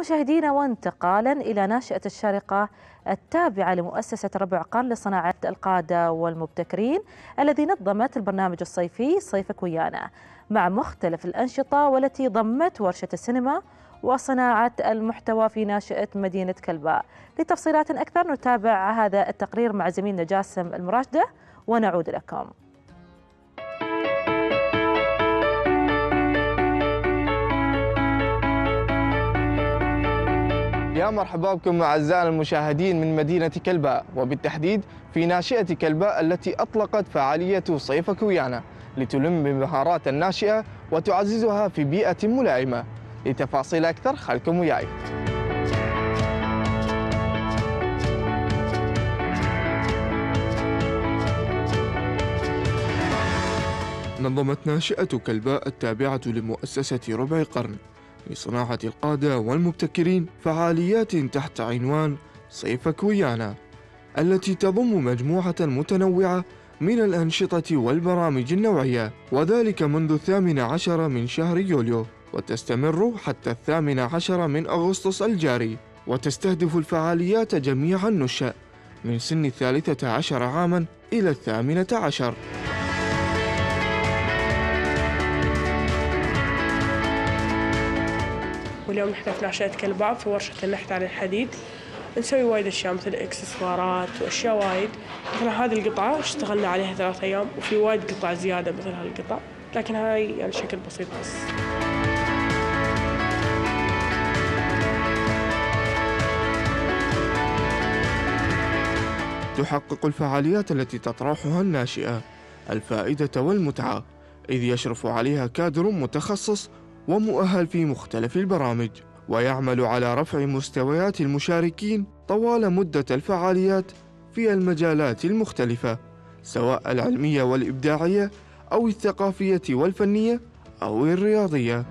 مشاهدينا وانتقالا إلى ناشئة الشارقة التابعة لمؤسسة ربع قرن لصناعة القادة والمبتكرين الذي نظمت البرنامج الصيفي صيفك ويانا مع مختلف الأنشطة والتي ضمت ورشة السينما وصناعة المحتوى في ناشئة مدينة كلباء لتفصيلات أكثر نتابع هذا التقرير مع زميلنا جاسم المراشدة ونعود لكم يا مرحبا بكم أعزائنا المشاهدين من مدينة كلباء وبالتحديد في ناشئة كلباء التي أطلقت فعالية صيف كويانا لتلم بمهارات الناشئة وتعززها في بيئة ملائمة لتفاصيل أكثر خلكم وياي نظمت ناشئة كلباء التابعة لمؤسسة ربع قرن لصناعة القادة والمبتكرين فعاليات تحت عنوان صيفك ويانا التي تضم مجموعة متنوعة من الأنشطة والبرامج النوعية وذلك منذ الثامن عشر من شهر يوليو وتستمر حتى الثامن عشر من أغسطس الجاري وتستهدف الفعاليات جميع النشأ من سن الثالثة عشر عاما إلى الثامنة عشر اليوم نحتفل عشاء كلباب في ورشة النحت على الحديد نسوي وايد اشياء مثل اكسسوارات واشياء وايد مثلا هذه القطعة اشتغلنا عليها ثلاثة ايام وفي وايد قطع زيادة مثل هالقطع لكن هاي يعني شكل بسيط بس تحقق الفعاليات التي تطرحها الناشئة الفائدة والمتعة إذ يشرف عليها كادر متخصص ومؤهل في مختلف البرامج ويعمل على رفع مستويات المشاركين طوال مدة الفعاليات في المجالات المختلفة سواء العلمية والإبداعية أو الثقافية والفنية أو الرياضية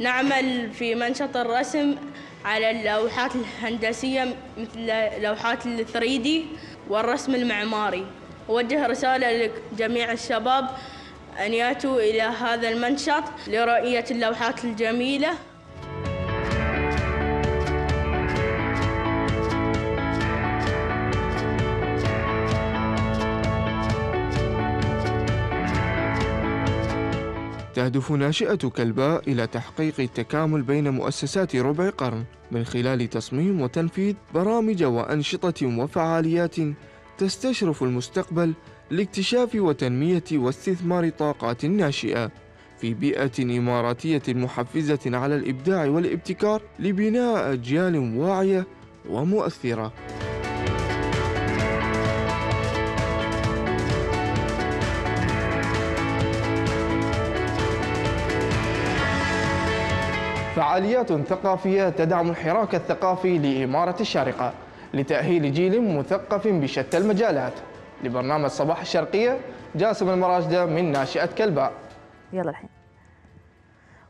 نعمل في منشط الرسم على اللوحات الهندسية مثل لوحات الثريدي والرسم المعماري أوجه رسالة لجميع الشباب أن يأتوا إلى هذا المنشط لرؤية اللوحات الجميلة تهدف ناشئة كلباء إلى تحقيق التكامل بين مؤسسات ربع قرن من خلال تصميم وتنفيذ برامج وأنشطة وفعاليات تستشرف المستقبل لاكتشاف وتنمية واستثمار طاقات ناشئة في بيئة إماراتية محفزة على الإبداع والابتكار لبناء أجيال واعية ومؤثرة. فعاليات ثقافية تدعم الحراك الثقافي لإمارة الشارقة لتأهيل جيل مثقف بشتى المجالات لبرنامج صباح الشرقية جاسم المراجدة من ناشئة كلباء يلا الحين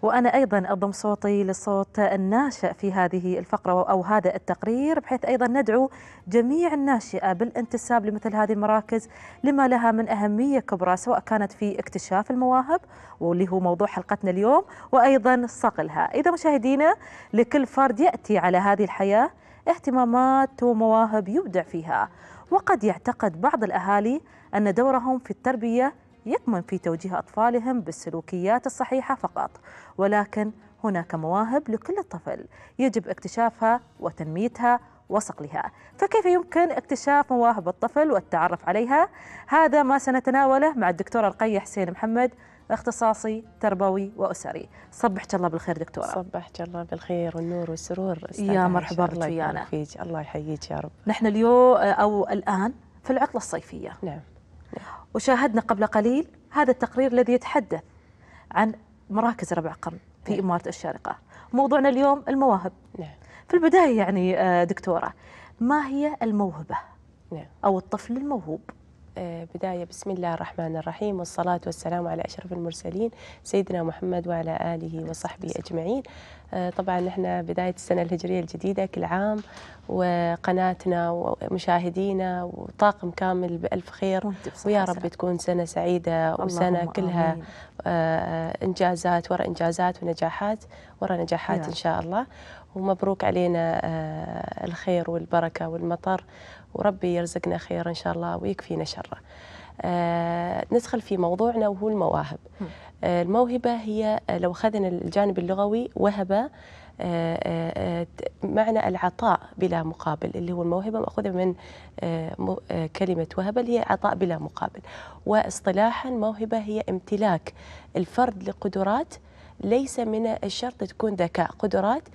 وأنا أيضا أضم صوتي لصوت الناشئ في هذه الفقرة أو هذا التقرير بحيث أيضا ندعو جميع الناشئة بالانتساب لمثل هذه المراكز لما لها من أهمية كبرى سواء كانت في اكتشاف المواهب واللي هو موضوع حلقتنا اليوم وأيضا صقلها إذا مشاهدينا لكل فرد يأتي على هذه الحياة اهتمامات ومواهب يبدع فيها وقد يعتقد بعض الأهالي أن دورهم في التربية يكمن في توجيه أطفالهم بالسلوكيات الصحيحة فقط ولكن هناك مواهب لكل طفل يجب اكتشافها وتنميتها وصقلها فكيف يمكن اكتشاف مواهب الطفل والتعرف عليها هذا ما سنتناوله مع الدكتورة رقية حسين محمد اختصاصي تربوي واسري صبحك الله بالخير دكتوره صبحك الله بالخير والنور والسرور يا مرحبا بك ويانا الله يحييك يا رب نحن اليوم آه، او الان في العطله الصيفيه نعم وشاهدنا قبل قليل هذا التقرير الذي يتحدث عن مراكز ربع قرن في نعم. إمارة الشارقة موضوعنا اليوم المواهب نعم. في البداية يعني آه، دكتورة ما هي الموهبة نعم. أو الطفل الموهوب آه، بداية بسم الله الرحمن الرحيم والصلاة والسلام على أشرف المرسلين سيدنا محمد وعلى آله وصحبه أجمعين آه، طبعا نحن بداية السنة الهجرية الجديدة كل عام وقناتنا ومشاهدينا وطاقم كامل بألف خير ويا رب تكون سنة سعيدة وسنة كلها آه، إنجازات ورا إنجازات ونجاحات ورا نجاحات إن شاء الله ومبروك علينا الخير والبركة والمطر وربي يرزقنا خير إن شاء الله ويكفينا شره آه، ندخل في موضوعنا وهو المواهب آه، الموهبة هي آه، لو أخذنا الجانب اللغوي وهب معنى العطاء بلا مقابل اللي هو الموهبة مأخوذة من كلمة وهبه اللي هي عطاء بلا مقابل واصطلاحا موهبة هي امتلاك الفرد لقدرات ليس من الشرط تكون ذكاء قدرات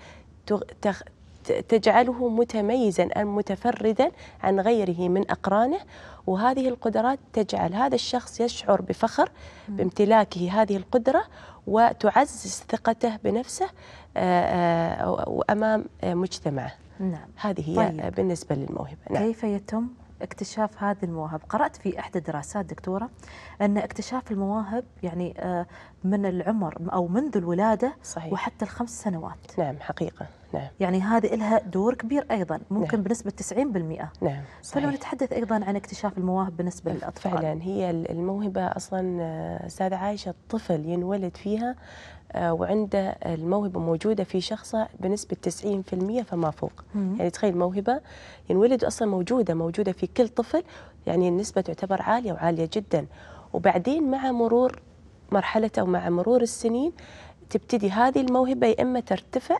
تجعله متميزا أم متفردا عن غيره من أقرانه وهذه القدرات تجعل هذا الشخص يشعر بفخر بامتلاكه هذه القدرة وتعزز ثقته بنفسه وأمام آه، آه، مجتمعه نعم. هذه هي طيب. بالنسبة للموهبة نعم. كيف يتم اكتشاف هذه المواهب قرأت في إحدى الدراسات دكتورة أن اكتشاف المواهب يعني آه، من العمر أو منذ الولادة صحيح. وحتى الخمس سنوات نعم حقيقة نعم. يعني هذه لها دور كبير ايضا نعم. ممكن نعم. بنسبه 90% نعم صحيح. فلو نتحدث ايضا عن اكتشاف المواهب بالنسبه للاطفال فعلا هي الموهبه اصلا آه، استاذ عايشه الطفل ينولد فيها آه، وعنده الموهبة موجودة في شخصه بنسبة 90% فما فوق مم. يعني تخيل موهبة ينولد أصلا موجودة موجودة في كل طفل يعني النسبة تعتبر عالية وعالية جدا وبعدين مع مرور مرحلة أو مع مرور السنين تبتدي هذه الموهبة يا إما ترتفع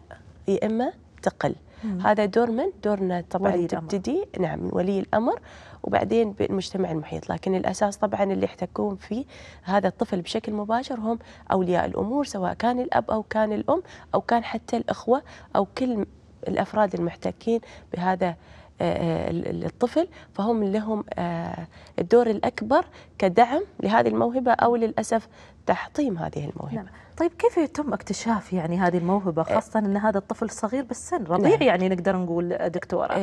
يا إما تقل مم. هذا دور من؟ دورنا طبعا تبتدي نعم ولي الأمر وبعدين بالمجتمع المحيط لكن الأساس طبعا اللي يحتكون فيه هذا الطفل بشكل مباشر هم أولياء الأمور سواء كان الأب أو كان الأم أو كان حتى الأخوة أو كل الأفراد المحتكين بهذا آه، آه، الطفل فهم لهم آه، الدور الأكبر كدعم لهذه الموهبة أو للأسف تحطيم هذه الموهبه نعم. طيب كيف يتم اكتشاف يعني هذه الموهبه خاصه ان هذا الطفل صغير بالسن رضيع نعم. يعني نقدر نقول دكتوره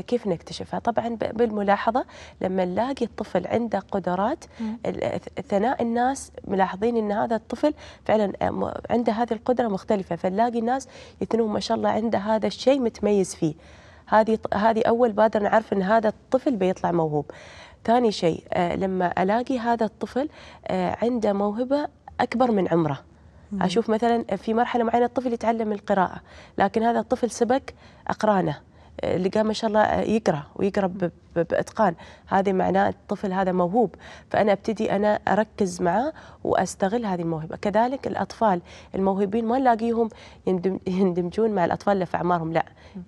كيف نكتشفها طبعا بالملاحظه لما نلاقي الطفل عنده قدرات ثناء الناس ملاحظين ان هذا الطفل فعلا عنده هذه القدره مختلفه فنلاقي الناس يثنون ما شاء الله عنده هذا الشيء متميز فيه هذه هذه اول بادره نعرف ان هذا الطفل بيطلع موهوب ثاني شيء آه، لما ألاقي هذا الطفل آه، عنده موهبة أكبر من عمره أشوف مثلا في مرحلة معينة الطفل يتعلم القراءة لكن هذا الطفل سبق أقرانه آه، لقى ما شاء الله يقرأ ويقرأ باتقان هذه معناه الطفل هذا موهوب فانا ابتدي انا اركز معاه واستغل هذه الموهبه كذلك الاطفال الموهوبين ما نلاقيهم يندمجون مع الاطفال اللي في اعمارهم لا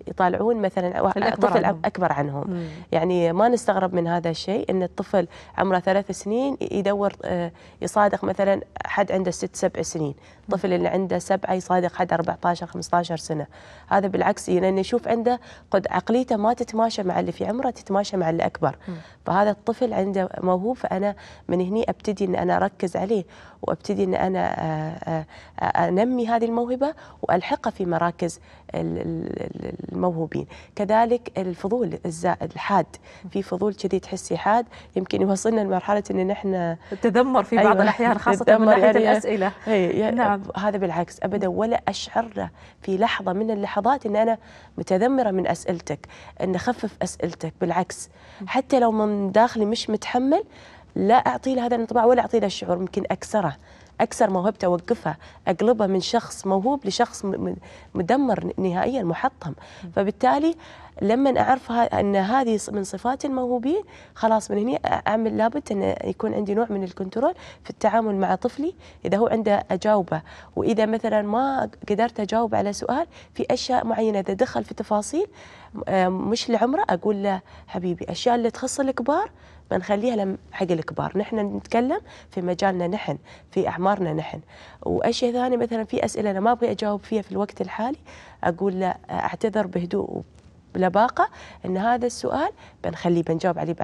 يطالعون مثلا طفل عنهم. اكبر عنهم مم. يعني ما نستغرب من هذا الشيء ان الطفل عمره ثلاث سنين يدور آه، يصادق مثلا حد عنده ست سبع سنين الطفل اللي عنده سبعه يصادق حد 14 15 سنه هذا بالعكس لان يعني يشوف عنده قد عقليته ما تتماشى مع اللي في عمره تتماشى مع الأكبر فهذا الطفل عنده موهوب فأنا من هني أبتدي أن أنا أركز عليه وابتدي ان انا آه، آه، آه، انمي هذه الموهبه والحقها في مراكز الموهوبين كذلك الفضول الزائد الحاد في فضول كذي تحسي حاد يمكن يوصلنا لمرحله ان نحن التذمر في بعض أيوة الاحيان خاصه من ناحيه يعني الاسئله يعني نعم هذا بالعكس ابدا ولا اشعر في لحظه من اللحظات ان انا متذمره من اسئلتك ان اخفف اسئلتك بالعكس حتى لو من داخلي مش متحمل لا اعطي له هذا الانطباع ولا اعطي له الشعور ممكن اكسره اكسر موهبته اوقفها اقلبها من شخص موهوب لشخص مدمر نهائيا محطم فبالتالي لما اعرف ان هذه من صفات الموهوبين خلاص من هنا اعمل لابد ان يكون عندي نوع من الكنترول في التعامل مع طفلي اذا هو عنده اجاوبه واذا مثلا ما قدرت اجاوب على سؤال في اشياء معينه اذا دخل في تفاصيل آه، مش لعمره اقول له حبيبي اشياء اللي تخص الكبار بنخليها حق الكبار نحن نتكلم في مجالنا نحن في أعمارنا نحن وأشياء ثانية مثلا في أسئلة أنا ما أبغي أجاوب فيها في الوقت الحالي أقول لا أعتذر بهدوء بلباقه ان هذا السؤال بنخليه بنجاوب عليه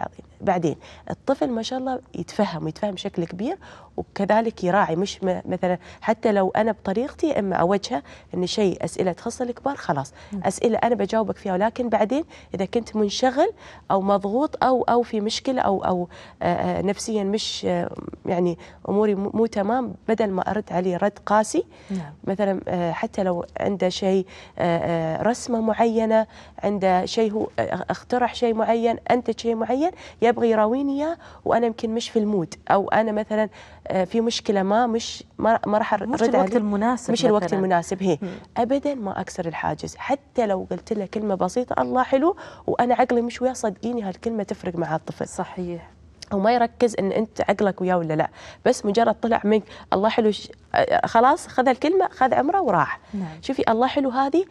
بعدين الطفل ما شاء الله يتفهم ويتفهم بشكل كبير وكذلك يراعي مش مثلا حتى لو انا بطريقتي اما اوجهه ان شيء اسئله تخص الكبار خلاص اسئله انا بجاوبك فيها ولكن بعدين اذا كنت منشغل او مضغوط او او في مشكله او او آه، آه، نفسيا مش آه، يعني اموري مو تمام بدل ما ارد عليه رد قاسي نعم. مثلا حتى لو عنده شيء رسمه معينه عنده شيء هو اقترح شيء معين انتج شيء معين يبغى يراويني اياه وانا يمكن مش في المود او انا مثلا آه، في مشكله ما مش ما راح ارد مش الوقت المناسب مش الوقت مثلاً. المناسب هي ابدا ما اكسر الحاجز حتى لو قلت له كلمه بسيطه الله حلو وانا عقلي مش وياه صدقيني هالكلمه تفرق مع الطفل صحيح او ما يركز ان انت عقلك وياه ولا لا بس مجرد طلع منك الله حلو ش... خلاص خذ الكلمه خذ عمره وراح نعم. شوفي الله حلو هذه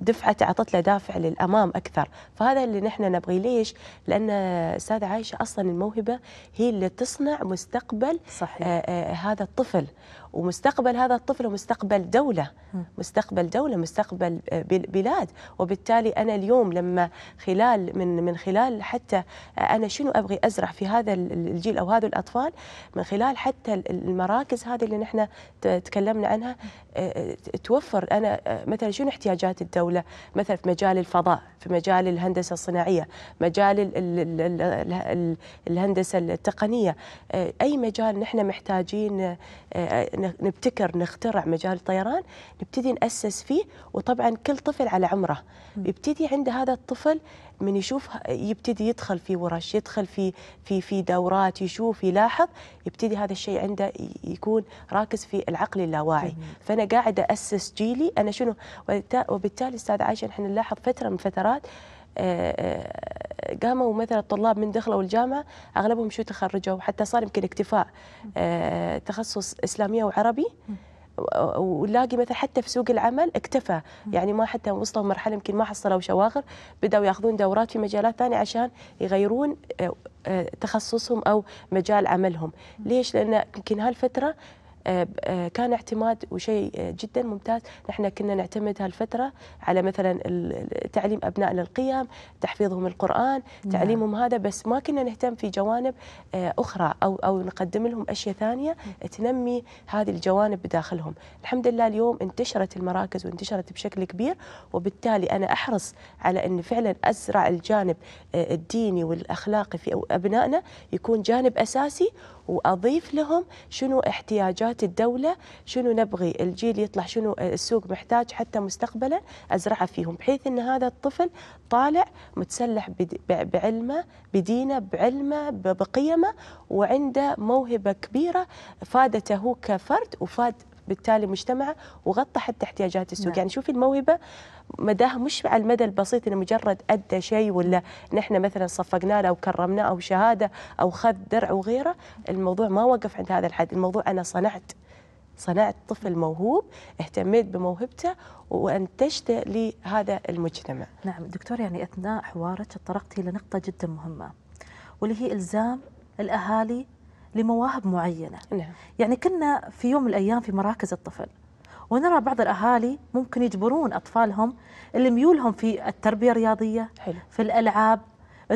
دفعه اعطت له دافع للامام اكثر فهذا اللي نحن نبغي ليش لان استاذه عايشه اصلا الموهبه هي اللي تصنع مستقبل صحيح. آه آه هذا الطفل ومستقبل هذا الطفل هو مستقبل دولة مستقبل دولة مستقبل بلاد وبالتالي أنا اليوم لما خلال من من خلال حتى أنا شنو أبغي أزرع في هذا الجيل أو هذا الأطفال من خلال حتى المراكز هذه اللي نحن تكلمنا عنها آه، آه، توفر أنا آه، مثلا شنو احتياجات الدولة مثلا في مجال الفضاء في مجال الهندسة الصناعية مجال الهندسة التقنية أي مجال نحن محتاجين نبتكر نخترع مجال الطيران نبتدي نأسس فيه وطبعا كل طفل على عمره يبتدي عند هذا الطفل من يشوف يبتدي يدخل في ورش يدخل في في في دورات يشوف يلاحظ يبتدي هذا الشيء عنده يكون راكز في العقل اللاواعي فانا قاعده اسس جيلي انا شنو وبالتالي استاذ عايشه احنا نلاحظ فتره من فترات آه، آه، قاموا مثلا الطلاب من دخلوا الجامعه اغلبهم شو تخرجوا حتى صار يمكن اكتفاء آه، تخصص اسلاميه وعربي ونلاقي مثلا حتى في سوق العمل اكتفى يعني ما حتى وصلوا مرحله يمكن ما حصلوا شواغر بداوا ياخذون دورات في مجالات ثانيه عشان يغيرون تخصصهم او مجال عملهم ليش لان يمكن هالفتره آه، آه، كان اعتماد وشيء آه، جدا ممتاز نحن كنا نعتمد هالفترة على مثلا تعليم أبناء القيم تحفيظهم القرآن نعم. تعليمهم هذا بس ما كنا نهتم في جوانب أخرى أو, أو نقدم لهم أشياء ثانية نعم. تنمي هذه الجوانب بداخلهم الحمد لله اليوم انتشرت المراكز وانتشرت بشكل كبير وبالتالي أنا أحرص على أن فعلا أزرع الجانب الديني والأخلاقي في أبنائنا يكون جانب أساسي وأضيف لهم شنو احتياجات قرارات الدولة شنو نبغي الجيل يطلع شنو السوق محتاج حتى مستقبلا أزرعه فيهم بحيث أن هذا الطفل طالع متسلح بعلمه بدينه بعلمه بقيمه وعنده موهبة كبيرة فادته هو كفرد وفاد بالتالي مجتمعه وغطى حتى احتياجات السوق نعم. يعني شوفي الموهبه مداها مش على المدى البسيط انه مجرد ادى شيء ولا نحن مثلا صفقنا له او كرمناه او شهاده او خذ درع وغيره الموضوع ما وقف عند هذا الحد الموضوع انا صنعت صنعت طفل موهوب اهتميت بموهبته وانتجت لهذا المجتمع نعم دكتور يعني اثناء حوارك تطرقتي لنقطه جدا مهمه واللي هي الزام الاهالي لمواهب معينة نعم. يعني كنا في يوم من الأيام في مراكز الطفل ونرى بعض الأهالي ممكن يجبرون أطفالهم اللي ميولهم في التربية الرياضية حلو. في الألعاب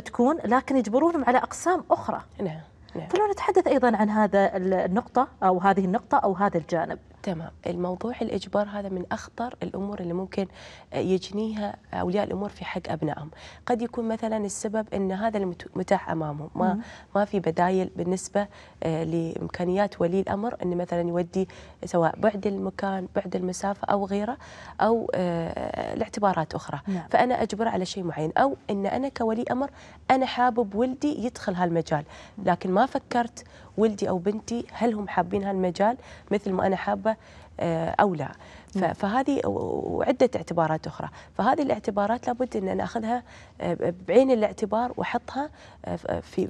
تكون لكن يجبرونهم على أقسام أخرى نعم. نعم. فلو نتحدث أيضا عن هذا النقطة أو هذه النقطة أو هذا الجانب تمام الموضوع الإجبار هذا من أخطر الأمور اللي ممكن آه، يجنيها أولياء الأمور في حق أبنائهم قد يكون مثلا السبب أن هذا المتاح أمامهم ما, ما في بدايل بالنسبة آه، لإمكانيات ولي الأمر أن مثلا يودي سواء بعد المكان بعد المسافة أو غيره أو آه، لاعتبارات أخرى نعم. فأنا أجبر على شيء معين أو أن أنا كولي أمر أنا حابب ولدي يدخل هالمجال لكن ما فكرت ولدي أو بنتي هل هم حابين هالمجال مثل ما أنا حابة آه، او لا نعم. فهذه وعده اعتبارات اخرى فهذه الاعتبارات لابد ان ناخذها آه، بعين الاعتبار واحطها آه، في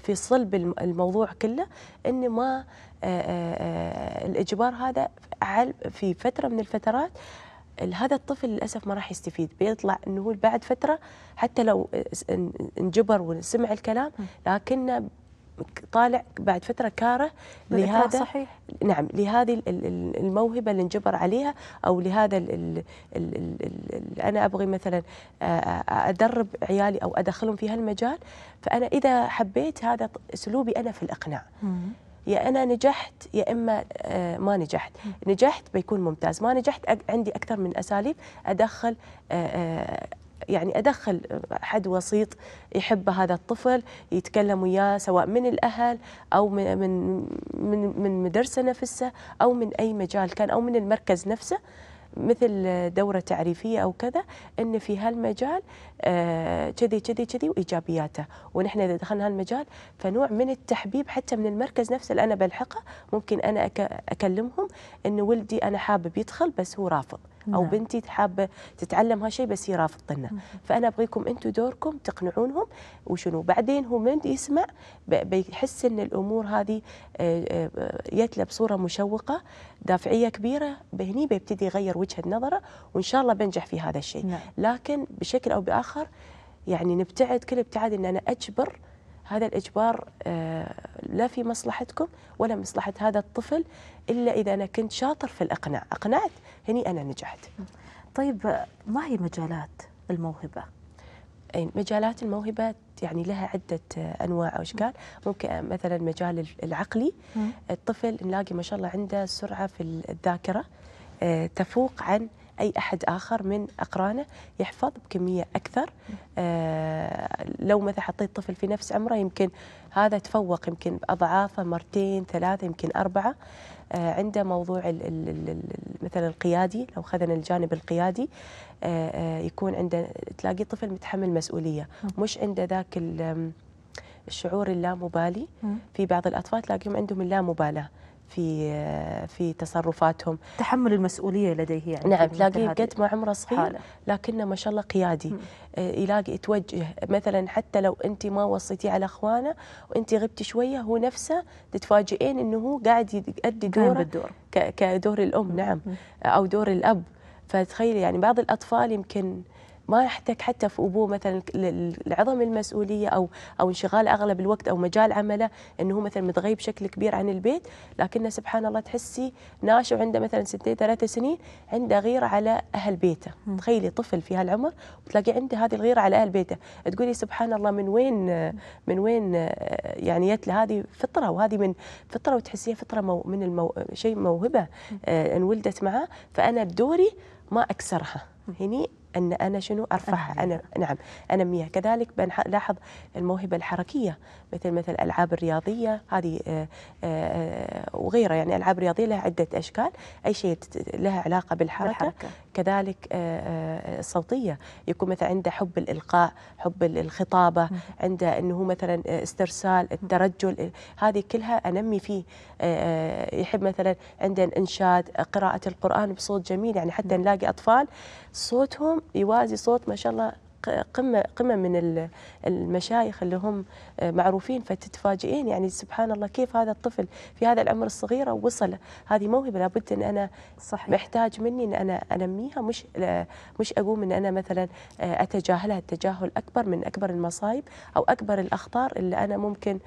في صلب الموضوع كله ان ما الاجبار هذا في فتره من الفترات هذا الطفل للاسف ما راح يستفيد بيطلع انه بعد فتره حتى لو انجبر وسمع الكلام لكن طالع بعد فتره كاره لهذا صحيح. نعم لهذه الموهبه اللي انجبر عليها او لهذا الـ الـ الـ الـ الـ انا ابغي مثلا ادرب عيالي او ادخلهم في هالمجال فانا اذا حبيت هذا اسلوبي انا في الاقناع يا انا نجحت يا اما ما نجحت نجحت بيكون ممتاز ما نجحت عندي اكثر من اساليب ادخل يعني أدخل حد وسيط يحب هذا الطفل يتكلم وياه سواء من الأهل أو من من من مدرسة نفسه أو من أي مجال كان أو من المركز نفسه مثل دورة تعريفية أو كذا أن في هالمجال آه، كذي كذي كذي وإيجابياته ونحن إذا دخلنا هالمجال فنوع من التحبيب حتى من المركز نفسه اللي أنا بلحقه ممكن أنا أكلمهم أن ولدي أنا حابب يدخل بس هو رافض او نعم. بنتي حابه تتعلم هالشيء بس هي رافضتنا فانا ابغيكم انتم دوركم تقنعونهم وشنو بعدين هو من يسمع بيحس ان الامور هذه جت له آه، آه، بصوره مشوقه دافعيه كبيره بهني بيبتدي يغير وجهه نظره وان شاء الله بنجح في هذا الشيء نعم. لكن بشكل او باخر يعني نبتعد كل ابتعاد ان انا اجبر هذا الإجبار آه، لا في مصلحتكم ولا مصلحة هذا الطفل إلا إذا أنا كنت شاطر في الإقناع أقنعت هني أنا نجحت طيب ما هي مجالات الموهبة؟ اي مجالات الموهبة يعني لها عدة آه، أنواع وأشكال ممكن آه، مثلا مجال العقلي الطفل نلاقي ما شاء الله عنده سرعة في الذاكرة تفوق عن أي أحد آخر من أقرانه يحفظ بكمية أكثر آه، لو مثلا حطيت طفل في نفس عمره يمكن هذا تفوق يمكن بأضعافه مرتين ثلاثة يمكن أربعة آه، عنده موضوع مثلا القيادي لو خذنا الجانب القيادي آه، يكون عنده تلاقي طفل متحمل مسؤولية مش عنده ذاك الشعور اللامبالي في بعض الأطفال تلاقيهم عندهم اللامبالاة في في تصرفاتهم تحمل المسؤوليه لديه يعني نعم تلاقيه قد ما عمره صغير حالة. لكنه ما شاء الله قيادي مم. آه، يلاقي يتوجه مثلا حتى لو انت ما وصيتي على اخوانه وانت غبتي شويه هو نفسه تتفاجئين انه هو قاعد يؤدي دوره بالدور. كدور الام نعم او دور الاب فتخيلي يعني بعض الاطفال يمكن ما يحتك حتى في ابوه مثلا لعظم المسؤوليه او او انشغال اغلب الوقت او مجال عمله انه هو مثلا متغيب بشكل كبير عن البيت لكنه سبحان الله تحسي ناشئ وعنده مثلا ستين ثلاثة سنين عنده غيره على اهل بيته تخيلي طفل في هالعمر وتلاقي عنده هذه الغيره على اهل بيته تقولي سبحان الله من وين من وين يعني جت له هذه فطره وهذه من فطره وتحسيها فطره مو من المو شيء موهبه آه، انولدت معه فانا بدوري ما اكسرها هني ان انا شنو ارفعها انا نعم انميها كذلك بنلاحظ الموهبه الحركيه مثل مثل الالعاب الرياضيه هذه آه، آه، آه، وغيرها يعني العاب رياضيه لها عده اشكال اي شيء لها علاقه بالحركة. كذلك الصوتيه آه، آه، يكون مثلا عنده حب الالقاء حب الخطابه عنده انه مثلا آه، استرسال الترجل هذه كلها انمي فيه يحب مثلا عنده انشاد قراءه القران بصوت جميل يعني حتى نلاقي اطفال صوتهم يوازي صوت ما شاء الله قمه قمه من المشايخ اللي هم معروفين فتتفاجئين يعني سبحان الله كيف هذا الطفل في هذا العمر الصغير وصل هذه موهبه لابد ان انا صحيح. محتاج مني ان انا انميها مش مش اقوم ان انا مثلا آه، اتجاهلها التجاهل اكبر من اكبر المصايب او اكبر الاخطار اللي انا ممكن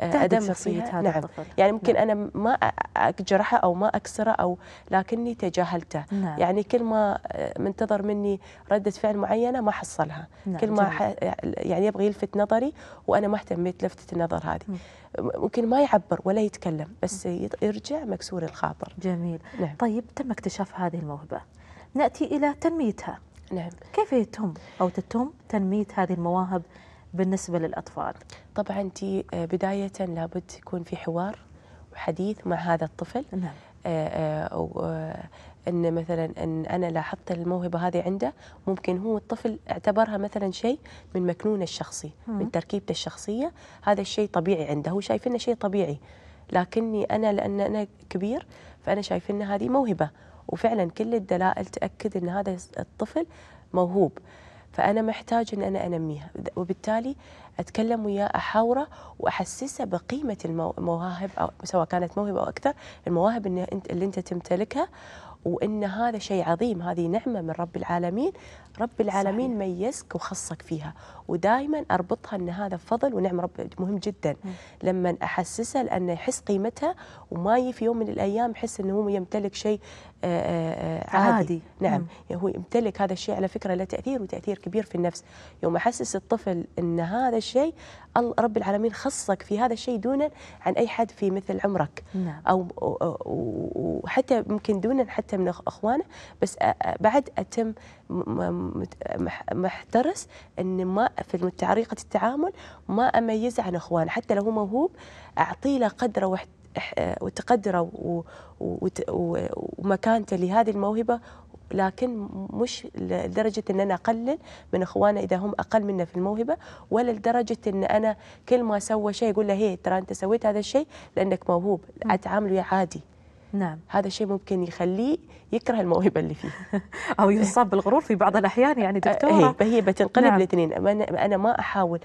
ادم شخصيه هذا نعم. الطفل يعني ممكن نعم. انا ما اجرحه او ما اكسره او لكني تجاهلته نعم. يعني كل ما آه، منتظر مني رده فعل معينه ما حصلها نعم. كل ما ح... يعني يبغى يلفت نظري وانا ما اهتميت لفتة النظر هذه نعم. ممكن ما يعبر ولا يتكلم بس يرجع مكسور الخاطر جميل نعم. طيب تم اكتشاف هذه الموهبه ناتي الى تنميتها نعم كيف يتم او تتم تنميه هذه المواهب بالنسبة للأطفال طبعا أنت آه، بداية لابد يكون في حوار وحديث مع هذا الطفل نعم. آه، آه، أو أن مثلا أن أنا لاحظت الموهبة هذه عنده ممكن هو الطفل اعتبرها مثلا شيء من مكنونه الشخصي مم. من تركيبته الشخصية هذا الشيء طبيعي عنده هو شايف إنه شيء طبيعي لكني أنا لأن أنا كبير فأنا شايف إن هذه موهبة وفعلا كل الدلائل تأكد أن هذا الطفل موهوب فأنا محتاج أن أنا أنميها وبالتالي أتكلم وياه أحاوره وأحسسه بقيمة المواهب أو سواء كانت موهبة أو أكثر المواهب اللي أنت تمتلكها وان هذا شيء عظيم هذه نعمه من رب العالمين رب العالمين صحيح. ميزك وخصك فيها ودائما اربطها ان هذا فضل ونعم رب مهم جدا م. لما احسسه لانه يحس قيمتها وما في يوم من الايام يحس انه هو يمتلك شيء آه، آه، آه، عادي, عادي. نعم يعني هو يمتلك هذا الشيء على فكره له تاثير وتاثير كبير في النفس يوم احسس الطفل ان هذا الشيء رب العالمين خصك في هذا الشيء دونا عن اي حد في مثل عمرك نعم. او وحتى ممكن دونا حتى من اخوانه بس بعد اتم محترس ان ما في طريقه التعامل ما اميزه عن اخوانه حتى لو هو موهوب اعطي له قدره واحت... وتقدره ومكانته لهذه الموهبه لكن مش لدرجة أن أنا أقلل من إخوانا إذا هم أقل منا في الموهبة ولا لدرجة أن أنا كل ما سوى شيء يقول له هي ترى أنت سويت هذا الشيء لأنك موهوب أتعامل وياه عادي نعم هذا الشيء ممكن يخليه يكره الموهبه اللي فيه او يصاب بالغرور في بعض الاحيان يعني آه، دكتوره هي هي بتنقلب نعم. الاثنين انا ما احاول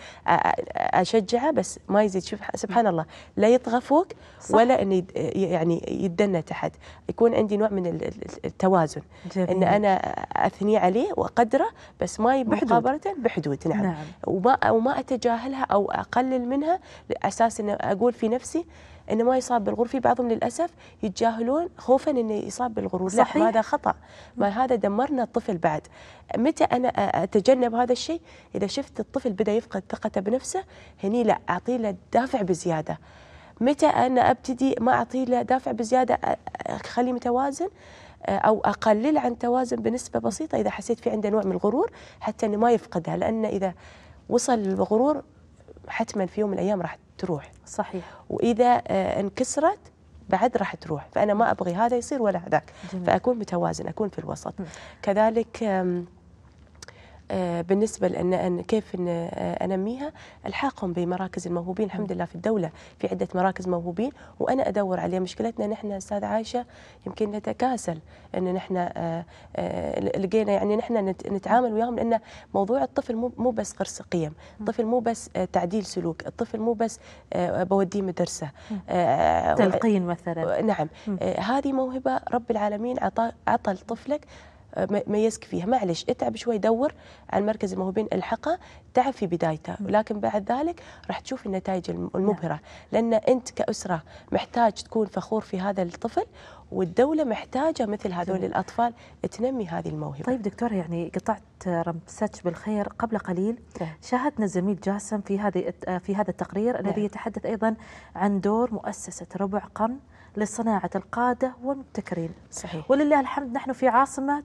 اشجعه بس ما يزيد شوف سبحان الله لا يطغى فوق ولا انه يعني يدنى تحت يكون عندي نوع من التوازن جميل. ان انا اثني عليه واقدره بس ما مقابله بحدود نعم, نعم. وما وما اتجاهلها او اقلل منها على اساس انه اقول في نفسي انه ما يصاب بالغرور في بعضهم للاسف يتجاهلون خوفا انه يصاب بالغرور صحيح. لا هذا خطا ما هذا دمرنا الطفل بعد متى انا اتجنب هذا الشيء اذا شفت الطفل بدا يفقد ثقته بنفسه هني لا اعطيه له دافع بزياده متى انا ابتدي ما اعطيه له دافع بزياده اخليه متوازن او اقلل عن توازن بنسبه بسيطه اذا حسيت في عنده نوع من الغرور حتى انه ما يفقدها لان اذا وصل للغرور حتما في يوم من الايام راح تروح صحيح واذا آه، انكسرت بعد راح تروح فانا ما ابغي هذا يصير ولا هذاك فاكون متوازن اكون في الوسط كذلك آه، بالنسبه لان كيف إن آه، انميها الحاقهم بمراكز الموهوبين الحمد لله في الدوله في عده مراكز موهوبين وانا ادور عليها مشكلتنا نحن استاذ عايشه يمكن نتكاسل ان نحن آه، لقينا يعني نحن نتعامل وياهم لان موضوع الطفل مو مو بس قرص قيم الطفل مو بس تعديل سلوك الطفل مو بس بوديه مدرسه تلقين مثلا نعم هذه موهبه رب العالمين عطى عطى لطفلك ما فيها معلش اتعب شوي دور على مركز الموهوبين الحقه تعب في بدايته ولكن بعد ذلك راح تشوف النتائج المبهره نعم. لان انت كاسره محتاج تكون فخور في هذا الطفل والدولة محتاجة مثل هذول الأطفال تنمي هذه الموهبة طيب دكتورة يعني قطعت رمستك بالخير قبل قليل نعم. شاهدنا الزميل جاسم في هذه في هذا التقرير نعم. الذي يتحدث أيضا عن دور مؤسسة ربع قرن لصناعة القادة والمبتكرين صحيح. ولله الحمد نحن في عاصمة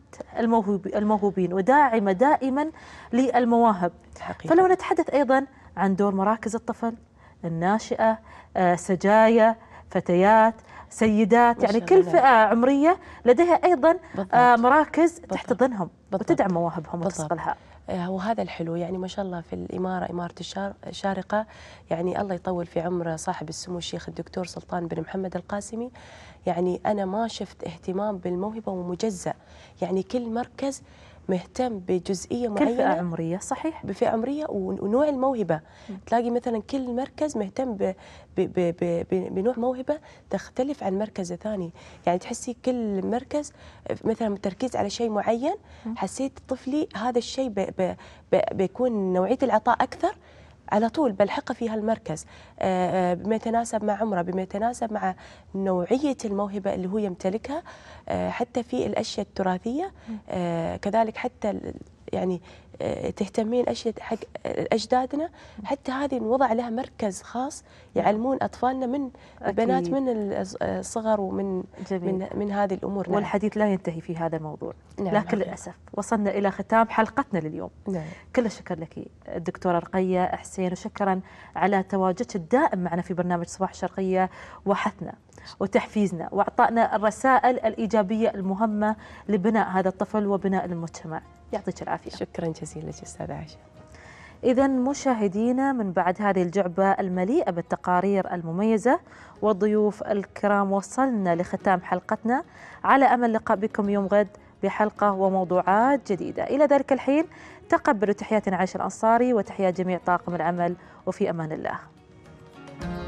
الموهوبين وداعمة دائما للمواهب حقيقة. فلو نتحدث أيضا عن دور مراكز الطفل الناشئة آه، سجايا فتيات سيدات يعني كل فئة عمرية لديها أيضا آه، بالضبط. مراكز بالضبط. تحتضنهم بالضبط. وتدعم مواهبهم وتصقلها آه، وهذا الحلو يعني ما شاء الله في الإمارة إمارة الشارقة يعني الله يطول في عمر صاحب السمو الشيخ الدكتور سلطان بن محمد القاسمي يعني أنا ما شفت اهتمام بالموهبة ومجزأ يعني كل مركز مهتم بجزئيه معينه كل فئه عمريه صحيح بفئه عمريه ونوع الموهبه م. تلاقي مثلا كل مركز مهتم ب ب ب ب بنوع موهبه تختلف عن مركز ثاني يعني تحسي كل مركز مثلا تركيز على شيء معين حسيت طفلي هذا الشيء بيكون نوعيه العطاء اكثر على طول بلحقه في هالمركز آه، آه، بما يتناسب مع عمره بما يتناسب مع نوعيه الموهبه اللي هو يمتلكها آه، حتى في الاشياء التراثيه كذلك حتى يعني آه، تهتمين أشياء حق أجدادنا حتى هذه نوضع لها مركز خاص يعلمون أطفالنا من أكيد. البنات من الصغر آه، ومن جميل. من, من هذه الأمور نعم. والحديث لا ينتهي في هذا الموضوع نعم. لكن نعم. للأسف وصلنا إلى ختام حلقتنا لليوم نعم. كل الشكر لك الدكتورة رقية حسين وشكرا على تواجدك الدائم معنا في برنامج صباح الشرقية وحثنا وتحفيزنا واعطائنا الرسائل الايجابيه المهمه لبناء هذا الطفل وبناء المجتمع. يعطيك العافيه شكرا جزيلا لك استاذه عائشه إذا مشاهدينا من بعد هذه الجعبة المليئة بالتقارير المميزة والضيوف الكرام وصلنا لختام حلقتنا على أمل لقاء بكم يوم غد بحلقة وموضوعات جديدة إلى ذلك الحين تقبلوا تحياتنا عائشة الأنصاري وتحيات جميع طاقم العمل وفي أمان الله